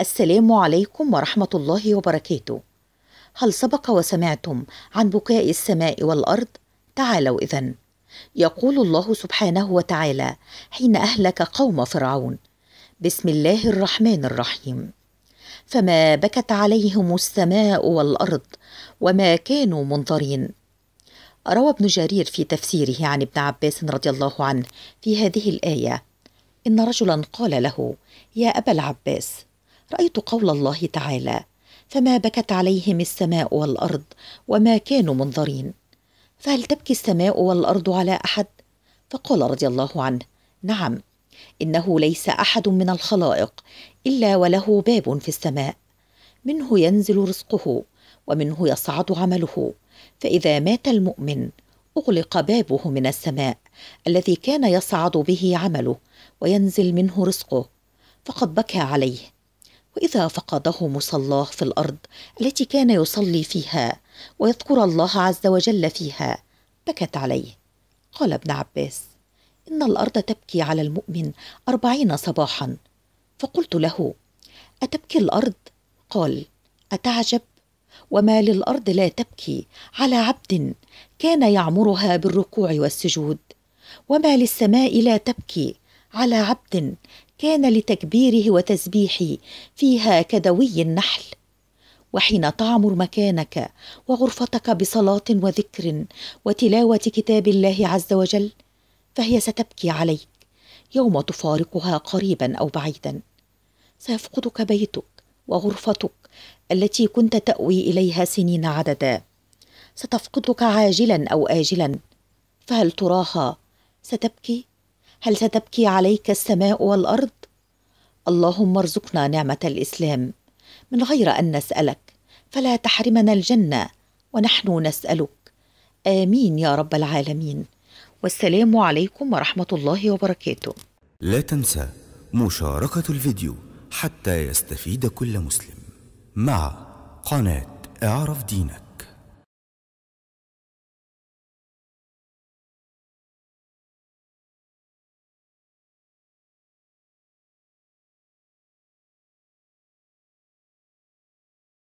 السلام عليكم ورحمة الله وبركاته. هل سبق وسمعتم عن بكاء السماء والأرض؟ تعالوا إذا. يقول الله سبحانه وتعالى حين أهلك قوم فرعون: بسم الله الرحمن الرحيم. فما بكت عليهم السماء والأرض وما كانوا منظرين. روى ابن جرير في تفسيره عن ابن عباس رضي الله عنه في هذه الآية: إن رجلا قال له: يا أبا العباس رايت قول الله تعالى فما بكت عليهم السماء والارض وما كانوا منظرين فهل تبكي السماء والارض على احد فقال رضي الله عنه نعم انه ليس احد من الخلائق الا وله باب في السماء منه ينزل رزقه ومنه يصعد عمله فاذا مات المؤمن اغلق بابه من السماء الذي كان يصعد به عمله وينزل منه رزقه فقد بكى عليه واذا فقده مصلاه في الارض التي كان يصلي فيها ويذكر الله عز وجل فيها بكت عليه قال ابن عباس ان الارض تبكي على المؤمن اربعين صباحا فقلت له اتبكي الارض قال اتعجب وما للارض لا تبكي على عبد كان يعمرها بالركوع والسجود وما للسماء لا تبكي على عبد كان لتكبيره وتسبيحه فيها كدوي النحل وحين تعمر مكانك وغرفتك بصلاه وذكر وتلاوه كتاب الله عز وجل فهي ستبكي عليك يوم تفارقها قريبا او بعيدا سيفقدك بيتك وغرفتك التي كنت تاوي اليها سنين عددا ستفقدك عاجلا او اجلا فهل تراها ستبكي هل ستبكي عليك السماء والارض اللهم ارزقنا نعمه الاسلام من غير ان نسالك فلا تحرمنا الجنه ونحن نسالك امين يا رب العالمين والسلام عليكم ورحمه الله وبركاته لا تنسى مشاركه الفيديو حتى يستفيد كل مسلم مع قناه اعرف دينك